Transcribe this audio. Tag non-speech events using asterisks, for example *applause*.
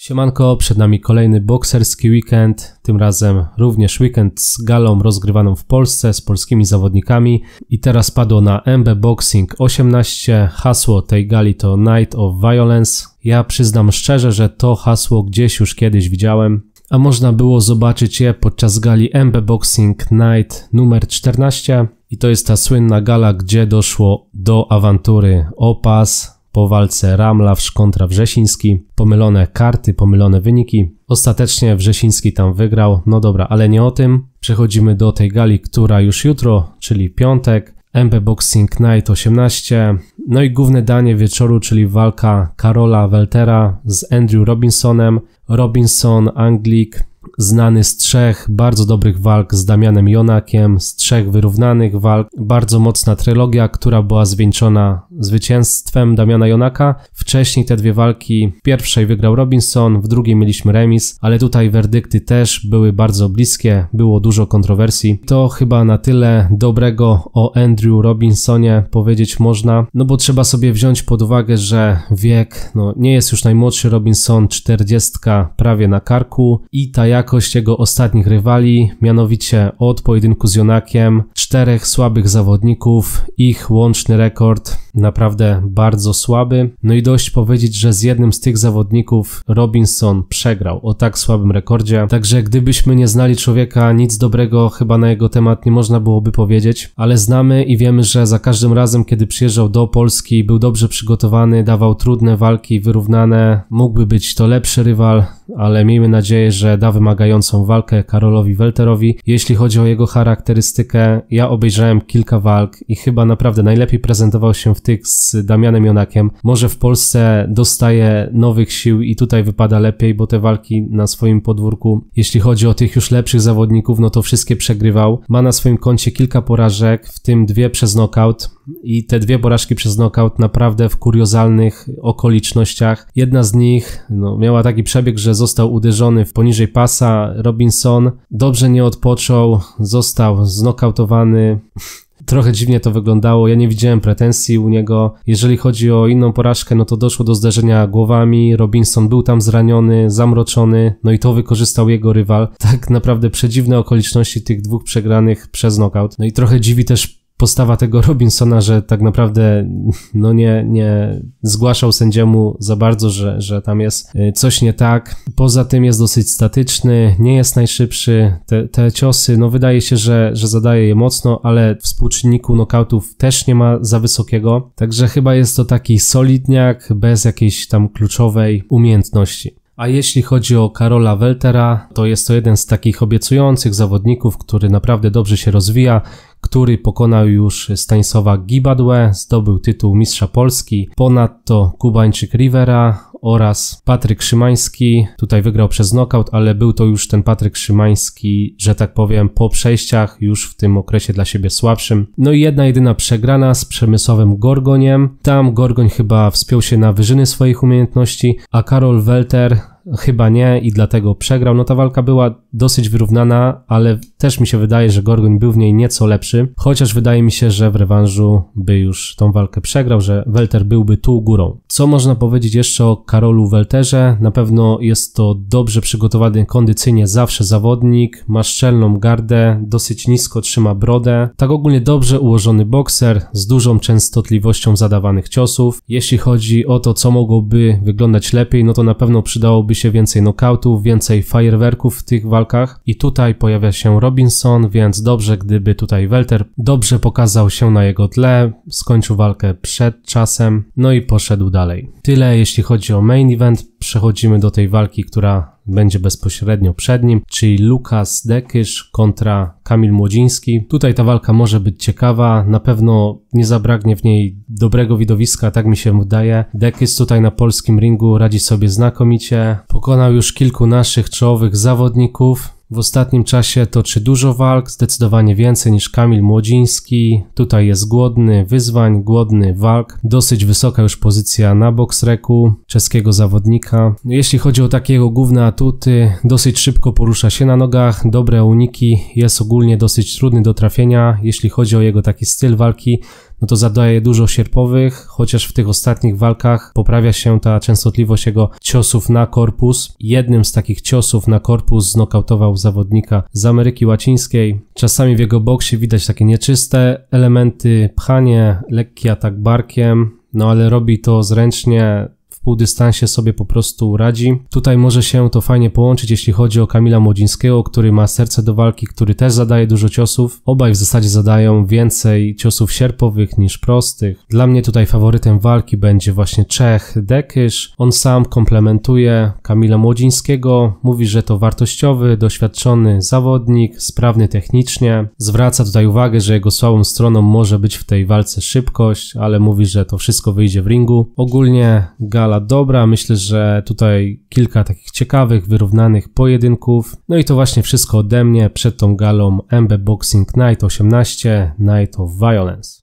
Siemanko, przed nami kolejny bokserski weekend, tym razem również weekend z galą rozgrywaną w Polsce z polskimi zawodnikami i teraz padło na MB Boxing 18, hasło tej gali to Night of Violence. Ja przyznam szczerze, że to hasło gdzieś już kiedyś widziałem, a można było zobaczyć je podczas gali MB Boxing Night numer 14 i to jest ta słynna gala, gdzie doszło do awantury Opas, po walce Ramlawsz kontra Wrzesiński, pomylone karty, pomylone wyniki. Ostatecznie Wrzesiński tam wygrał, no dobra, ale nie o tym. Przechodzimy do tej gali, która już jutro, czyli piątek. MP Boxing Night 18, no i główne danie wieczoru, czyli walka Karola Weltera z Andrew Robinsonem. Robinson, Anglik, znany z trzech bardzo dobrych walk z Damianem Jonakiem, z trzech wyrównanych walk. Bardzo mocna trylogia, która była zwieńczona zwycięstwem Damiana Jonaka. Wcześniej te dwie walki, w pierwszej wygrał Robinson, w drugiej mieliśmy remis, ale tutaj werdykty też były bardzo bliskie, było dużo kontrowersji. To chyba na tyle dobrego o Andrew Robinsonie powiedzieć można, no bo trzeba sobie wziąć pod uwagę, że wiek, no nie jest już najmłodszy Robinson, 40 prawie na karku i ta jakość jego ostatnich rywali, mianowicie od pojedynku z Jonakiem, czterech słabych zawodników, ich łączny rekord na naprawdę bardzo słaby. No i dość powiedzieć, że z jednym z tych zawodników Robinson przegrał o tak słabym rekordzie. Także gdybyśmy nie znali człowieka, nic dobrego chyba na jego temat nie można byłoby powiedzieć, ale znamy i wiemy, że za każdym razem, kiedy przyjeżdżał do Polski, był dobrze przygotowany, dawał trudne walki, wyrównane. Mógłby być to lepszy rywal, ale miejmy nadzieję, że da wymagającą walkę Karolowi Welterowi. Jeśli chodzi o jego charakterystykę, ja obejrzałem kilka walk i chyba naprawdę najlepiej prezentował się w tych z Damianem Jonakiem może w Polsce dostaje nowych sił i tutaj wypada lepiej, bo te walki na swoim podwórku, jeśli chodzi o tych już lepszych zawodników, no to wszystkie przegrywał. Ma na swoim koncie kilka porażek, w tym dwie przez knockout i te dwie porażki przez knockout naprawdę w kuriozalnych okolicznościach. Jedna z nich no, miała taki przebieg, że został uderzony w poniżej pasa Robinson, dobrze nie odpoczął, został znokautowany. *laughs* trochę dziwnie to wyglądało. Ja nie widziałem pretensji u niego. Jeżeli chodzi o inną porażkę, no to doszło do zderzenia głowami. Robinson był tam zraniony, zamroczony, no i to wykorzystał jego rywal. Tak naprawdę przedziwne okoliczności tych dwóch przegranych przez knockout. No i trochę dziwi też postawa tego Robinsona, że tak naprawdę no nie, nie zgłaszał sędziemu za bardzo, że, że tam jest y, coś nie tak. Poza tym jest dosyć statyczny, nie jest najszybszy. Te, te ciosy, no wydaje się, że, że zadaje je mocno, ale współczynniku nokautów też nie ma za wysokiego. Także chyba jest to taki solidniak bez jakiejś tam kluczowej umiejętności. A jeśli chodzi o Karola Weltera, to jest to jeden z takich obiecujących zawodników, który naprawdę dobrze się rozwija, który pokonał już Stanisława Gibadłę, zdobył tytuł Mistrza Polski. Ponadto Kubańczyk Rivera oraz Patryk Szymański. Tutaj wygrał przez knockout, ale był to już ten Patryk Szymański, że tak powiem, po przejściach, już w tym okresie dla siebie słabszym. No i jedna jedyna przegrana z przemysłowym Gorgoniem. Tam Gorgoń chyba wspiął się na wyżyny swoich umiejętności, a Karol Welter chyba nie i dlatego przegrał. No ta walka była dosyć wyrównana, ale też mi się wydaje, że Gorgoń był w niej nieco lepszy, chociaż wydaje mi się, że w rewanżu by już tą walkę przegrał, że Welter byłby tu górą. Co można powiedzieć jeszcze o Karolu Welterze? Na pewno jest to dobrze przygotowany kondycyjnie zawsze zawodnik, ma szczelną gardę, dosyć nisko trzyma brodę, tak ogólnie dobrze ułożony bokser z dużą częstotliwością zadawanych ciosów. Jeśli chodzi o to, co mogłoby wyglądać lepiej, no to na pewno przydałoby się się więcej nokautów, więcej fajerwerków w tych walkach i tutaj pojawia się Robinson, więc dobrze gdyby tutaj Welter dobrze pokazał się na jego tle, skończył walkę przed czasem, no i poszedł dalej. Tyle jeśli chodzi o main event, przechodzimy do tej walki, która będzie bezpośrednio przed nim, czyli Lukas Dekysz kontra Kamil Młodziński. Tutaj ta walka może być ciekawa, na pewno nie zabraknie w niej dobrego widowiska, tak mi się wydaje. Dekysz tutaj na polskim ringu radzi sobie znakomicie, pokonał już kilku naszych czołowych zawodników, w ostatnim czasie toczy dużo walk, zdecydowanie więcej niż Kamil Młodziński. Tutaj jest głodny wyzwań, głodny walk. Dosyć wysoka już pozycja na boksreku czeskiego zawodnika. Jeśli chodzi o takie jego główne atuty, dosyć szybko porusza się na nogach, dobre uniki, jest ogólnie dosyć trudny do trafienia. Jeśli chodzi o jego taki styl walki, no to zadaje dużo sierpowych, chociaż w tych ostatnich walkach poprawia się ta częstotliwość jego ciosów na korpus. Jednym z takich ciosów na korpus znokautował zawodnika z Ameryki Łacińskiej. Czasami w jego boksie widać takie nieczyste elementy, pchanie, lekki atak barkiem, no ale robi to zręcznie, w półdystansie sobie po prostu radzi. Tutaj może się to fajnie połączyć, jeśli chodzi o Kamila Młodzińskiego, który ma serce do walki, który też zadaje dużo ciosów. Obaj w zasadzie zadają więcej ciosów sierpowych niż prostych. Dla mnie tutaj faworytem walki będzie właśnie Czech Dekysz. On sam komplementuje Kamila Młodzińskiego, mówi, że to wartościowy, doświadczony zawodnik, sprawny technicznie. Zwraca tutaj uwagę, że jego słabą stroną może być w tej walce szybkość, ale mówi, że to wszystko wyjdzie w ringu. Ogólnie Gala skala dobra. Myślę, że tutaj kilka takich ciekawych, wyrównanych pojedynków. No i to właśnie wszystko ode mnie przed tą galą MB Boxing Night 18 Night of Violence.